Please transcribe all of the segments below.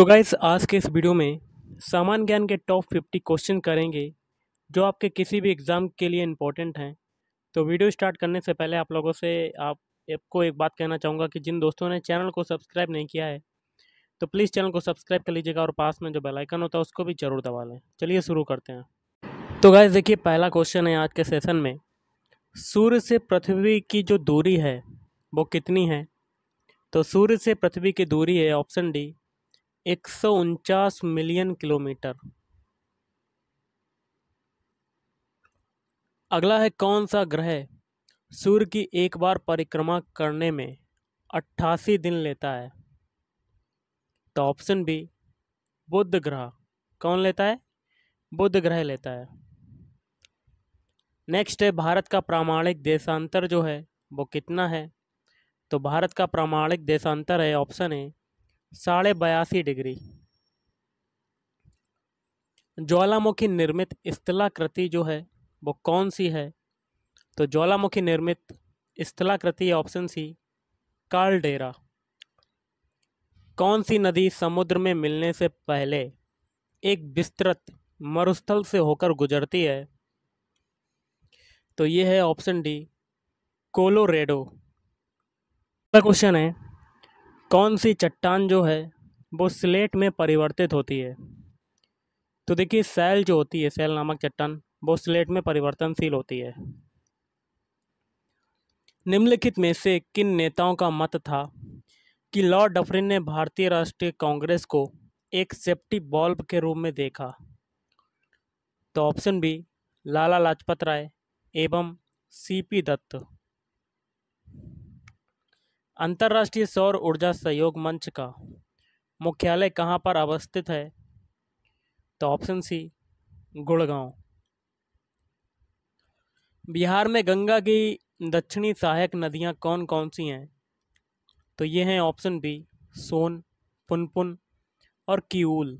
तो गाइज आज के इस वीडियो में सामान्य ज्ञान के टॉप फिफ्टी क्वेश्चन करेंगे जो आपके किसी भी एग्ज़ाम के लिए इम्पोर्टेंट हैं तो वीडियो स्टार्ट करने से पहले आप लोगों से आप आपको एक बात कहना चाहूँगा कि जिन दोस्तों ने चैनल को सब्सक्राइब नहीं किया है तो प्लीज़ चैनल को सब्सक्राइब कर लीजिएगा और पास में जो बेलाइकन होता है उसको भी ज़रूर दबा लें चलिए शुरू करते हैं तो गाइज देखिए पहला क्वेश्चन है आज के सेशन में सूर्य से पृथ्वी की जो दूरी है वो कितनी है तो सूर्य से पृथ्वी की दूरी है ऑप्शन डी एक सौ उनचास मिलियन किलोमीटर अगला है कौन सा ग्रह सूर्य की एक बार परिक्रमा करने में अट्ठासी दिन लेता है तो ऑप्शन बी बुध ग्रह कौन लेता है बुध ग्रह लेता है नेक्स्ट है भारत का प्रामाणिक देशांतर जो है वो कितना है तो भारत का प्रामाणिक देशांतर है ऑप्शन ए साढ़े बयासी डिग्री ज्वालामुखी निर्मित स्थलाकृति जो है वो कौन सी है तो ज्वालामुखी निर्मित स्थलाकृति ऑप्शन सी कालडेरा कौन सी नदी समुद्र में मिलने से पहले एक विस्तृत मरुस्थल से होकर गुजरती है तो ये है ऑप्शन डी कोलोरेडो क्वेश्चन है कौन सी चट्टान जो है वो स्लेट में परिवर्तित होती है तो देखिए सैल जो होती है सैल नामक चट्टान वो स्लेट में परिवर्तनशील होती है निम्नलिखित में से किन नेताओं का मत था कि लॉर्ड डफरिन ने भारतीय राष्ट्रीय कांग्रेस को एक सेफ्टी बॉल्ब के रूप में देखा तो ऑप्शन बी लाला लाजपत राय एवं सी पी दत्त अंतर्राष्ट्रीय सौर ऊर्जा सहयोग मंच का मुख्यालय कहाँ पर अवस्थित है तो ऑप्शन सी गुड़गांव बिहार में गंगा की दक्षिणी सहायक नदियाँ कौन कौन सी हैं तो ये हैं ऑप्शन बी सोन पुनपुन और कीूल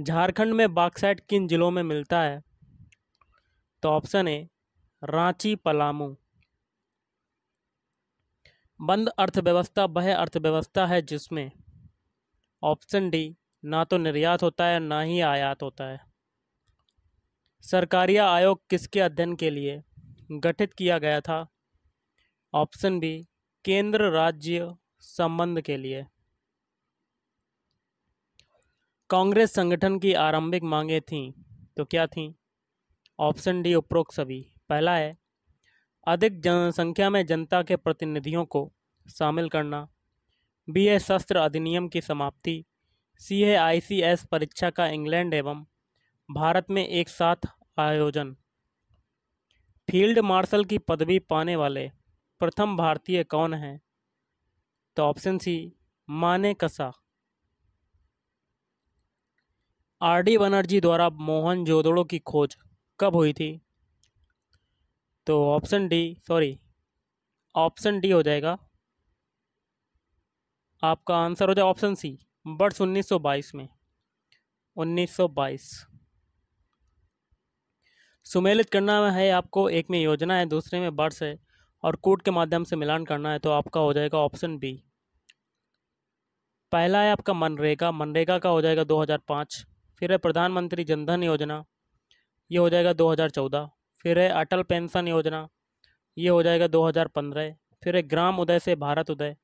झारखंड में बाक्साइट किन जिलों में मिलता है तो ऑप्शन ए रांची पलामू बंद अर्थव्यवस्था वह अर्थव्यवस्था है जिसमें ऑप्शन डी ना तो निर्यात होता है ना ही आयात होता है सरकारिया आयोग किसके अध्ययन के लिए गठित किया गया था ऑप्शन बी केंद्र राज्य संबंध के लिए कांग्रेस संगठन की आरंभिक मांगें थीं तो क्या थीं ऑप्शन डी उपरोक्त सभी पहला है अधिक जनसंख्या में जनता के प्रतिनिधियों को शामिल करना बी ए शस्त्र अधिनियम की समाप्ति सी ए आई सी एस परीक्षा का इंग्लैंड एवं भारत में एक साथ आयोजन फील्ड मार्शल की पदवी पाने वाले प्रथम भारतीय कौन हैं तो ऑप्शन सी माने कसा आर डी बनर्जी द्वारा मोहन जोदड़ो की खोज कब हुई थी तो option D sorry option D हो जाएगा आपका आंसर हो जाए ऑप्शन सी बर्ड्स 1922 में 1922 सुमेलित करना है आपको एक में योजना है दूसरे में बर्ड्स है और कूट के माध्यम से मिलान करना है तो आपका हो जाएगा ऑप्शन बी पहला है आपका मनरेगा मनरेगा का हो जाएगा 2005 फिर है प्रधानमंत्री जनधन योजना ये हो जाएगा चौदह फिर है अटल पेंशन योजना ये हो जाएगा 2015 फिर है ग्राम उदय से भारत उदय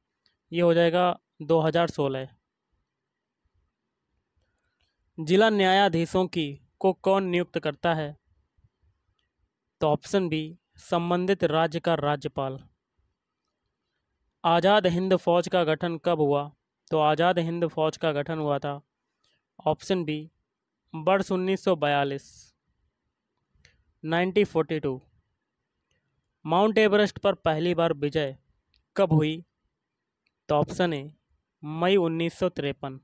ये हो जाएगा 2016 जिला न्यायाधीशों की को कौन नियुक्त करता है तो ऑप्शन बी संबंधित राज्य का राज्यपाल आज़ाद हिंद फौज का गठन कब हुआ तो आज़ाद हिंद फौज का गठन हुआ था ऑप्शन बी वर्ष उन्नीस बयालीस 1942 माउंट एवरेस्ट पर पहली बार विजय कब हुई तो ऑप्शन ए मई उन्नीस सौ तिरपन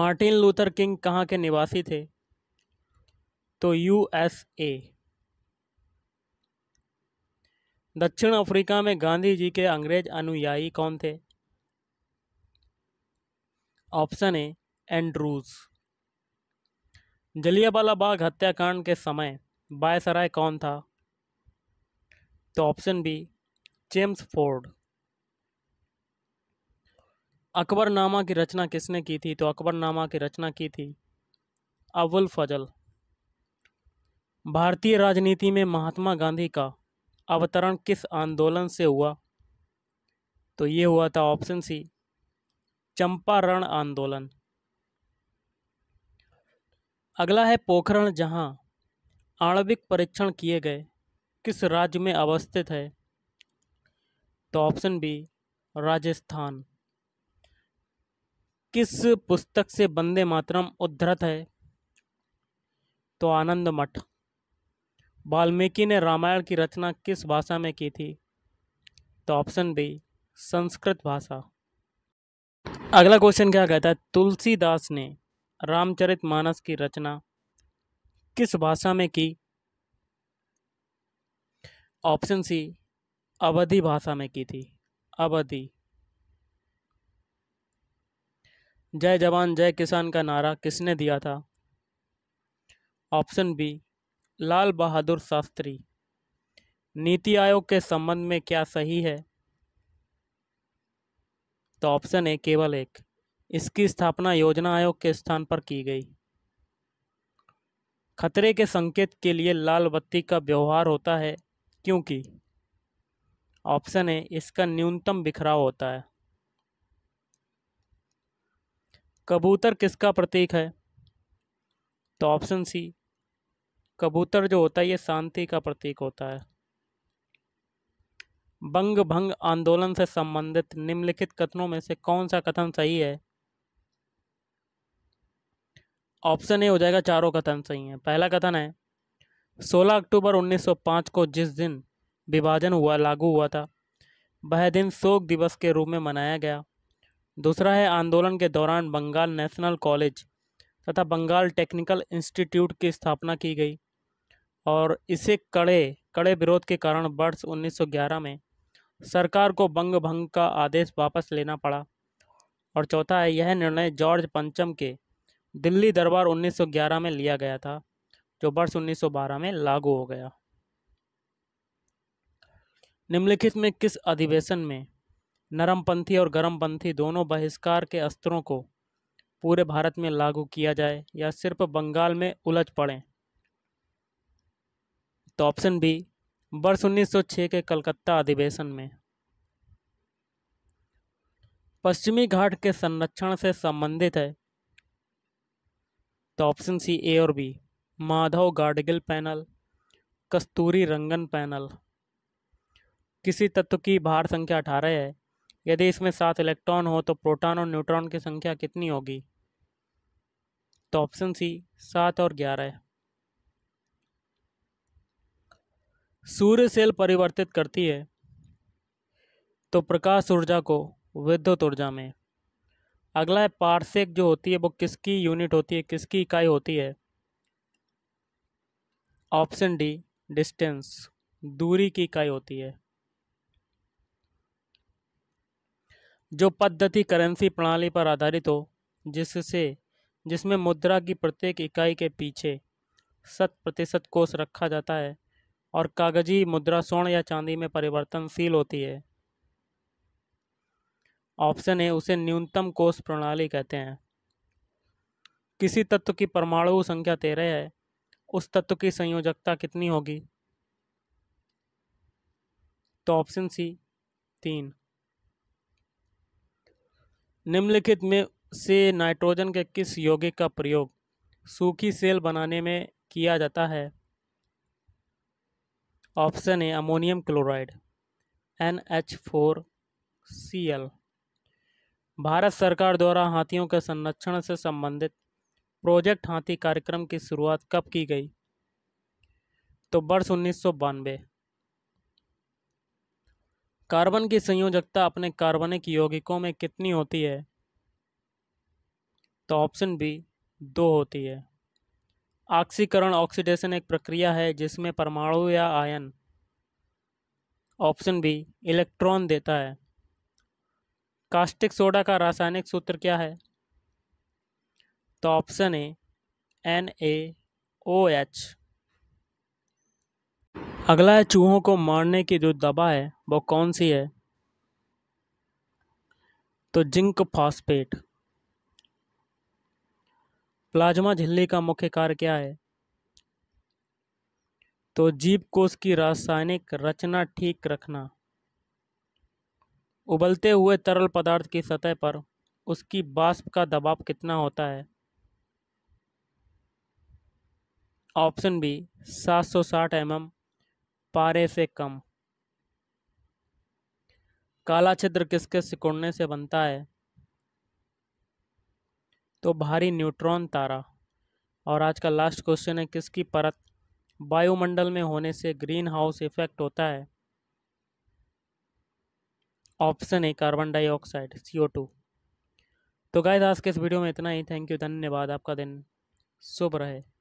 मार्टिन लूथर किंग कहाँ के निवासी थे तो यूएसए दक्षिण अफ्रीका में गांधी जी के अंग्रेज अनुयायी कौन थे option A Andrews Jallianwala Bagh हत्याकांड के समय बायसराय कौन था तो option B James Ford Akbarnama की रचना किसने की थी तो अकबरनामा की रचना की थी अव्वल फजल भारतीय राजनीति में महात्मा गांधी का अवतरण किस आंदोलन से हुआ तो ये हुआ था ऑप्शन सी चंपारण आंदोलन अगला है पोखरण जहां आणविक परीक्षण किए गए किस राज्य में अवस्थित है तो ऑप्शन बी राजस्थान किस पुस्तक से बंदे मातरम उद्धृत है तो आनंद मठ वाल्मीकि ने रामायण की रचना किस भाषा में की थी तो ऑप्शन बी संस्कृत भाषा अगला क्वेश्चन क्या कहता है तुलसीदास ने रामचरित मानस की रचना किस भाषा में की ऑप्शन सी अवधि भाषा में की थी अवधि जय जवान जय किसान का नारा किसने दिया था ऑप्शन बी लाल बहादुर शास्त्री नीति आयोग के संबंध में क्या सही है तो ऑप्शन ए केवल एक इसकी स्थापना योजना आयोग के स्थान पर की गई खतरे के संकेत के लिए लाल बत्ती का व्यवहार होता है क्योंकि ऑप्शन है इसका न्यूनतम बिखराव होता है कबूतर किसका प्रतीक है तो ऑप्शन सी कबूतर जो होता है ये शांति का प्रतीक होता है बंग भंग आंदोलन से संबंधित निम्नलिखित कथनों में से कौन सा कथन सही है ऑप्शन ए हो जाएगा चारों कथन सही है पहला कथन है 16 अक्टूबर 1905 को जिस दिन विभाजन हुआ लागू हुआ था वह दिन शोक दिवस के रूप में मनाया गया दूसरा है आंदोलन के दौरान बंगाल नेशनल कॉलेज तथा बंगाल टेक्निकल इंस्टीट्यूट की स्थापना की गई और इसे कड़े कड़े विरोध के कारण वर्ष 1911 में सरकार को बंग भंग का आदेश वापस लेना पड़ा और चौथा है यह निर्णय जॉर्ज पंचम के दिल्ली दरबार 1911 में लिया गया था जो वर्ष 1912 में लागू हो गया निम्नलिखित में किस अधिवेशन में नरमपंथी और गर्मपंथी दोनों बहिष्कार के अस्त्रों को पूरे भारत में लागू किया जाए या सिर्फ बंगाल में उलझ पड़े तो ऑप्शन बी वर्ष 1906 के कलकत्ता अधिवेशन में पश्चिमी घाट के संरक्षण से संबंधित है तो ऑप्शन सी ए और B Madhav Gadgil panel Kasturi Rangan panel किसी तत्व की भार संख्या अठारह है यदि इसमें सात इलेक्ट्रॉन हो तो प्रोटॉन और न्यूट्रॉन की संख्या कितनी होगी तो ऑप्शन सी सात और ग्यारह सूर्य सेल परिवर्तित करती है तो प्रकाश ऊर्जा को विद्युत ऊर्जा में अगला है पार्सेक जो होती है वो किसकी यूनिट होती है किसकी इकाई होती है ऑप्शन डी डिस्टेंस दूरी की इकाई होती है जो पद्धति करेंसी प्रणाली पर आधारित हो जिससे जिसमें मुद्रा की प्रत्येक इकाई के पीछे शत प्रतिशत कोष रखा जाता है और कागजी मुद्रा स्वर्ण या चांदी में परिवर्तनशील होती है ऑप्शन है उसे न्यूनतम कोष प्रणाली कहते हैं किसी तत्व की परमाणु संख्या तेरह है उस तत्व की संयोजकता कितनी होगी तो ऑप्शन सी तीन निम्नलिखित में से नाइट्रोजन के किस यौगिक का प्रयोग सूखी सेल बनाने में किया जाता है option A ammonium chloride N H four C L Bharat सरकार द्वारा हाथियों के संरक्षण से संबंधित प्रोजेक्ट हाथी कार्यक्रम की शुरुआत कब की गई तो वर्ष उन्नीस कार्बन की संयोजकता अपने कार्बनिक यौगिकों में कितनी होती है तो ऑप्शन बी दो होती है ऑक्सीकरण ऑक्सीडेशन एक प्रक्रिया है जिसमें परमाणु या आयन ऑप्शन बी इलेक्ट्रॉन देता है कास्टिक सोडा का रासायनिक सूत्र क्या है तो option A N A O H अगला है चूहों को मारने की जो दवा है वो कौन सी है तो जिंक फॉस्पेट प्लाज्मा झिल्ली का मुख्य कार्य क्या है तो जीव कोष की रासायनिक रचना ठीक रखना उबलते हुए तरल पदार्थ की सतह पर उसकी बाष्प का दबाव कितना होता है ऑप्शन बी 760 सौ mm, पारे से कम काला छिद्र किसके सिकुड़ने से बनता है तो भारी न्यूट्रॉन तारा और आज का लास्ट क्वेश्चन है किसकी परत वायुमंडल में होने से ग्रीन हाउस इफेक्ट होता है ऑप्शन है कार्बन डाइऑक्साइड सी तो गाय आज के इस वीडियो में इतना ही थैंक यू धन्यवाद आपका दिन शुभ रहे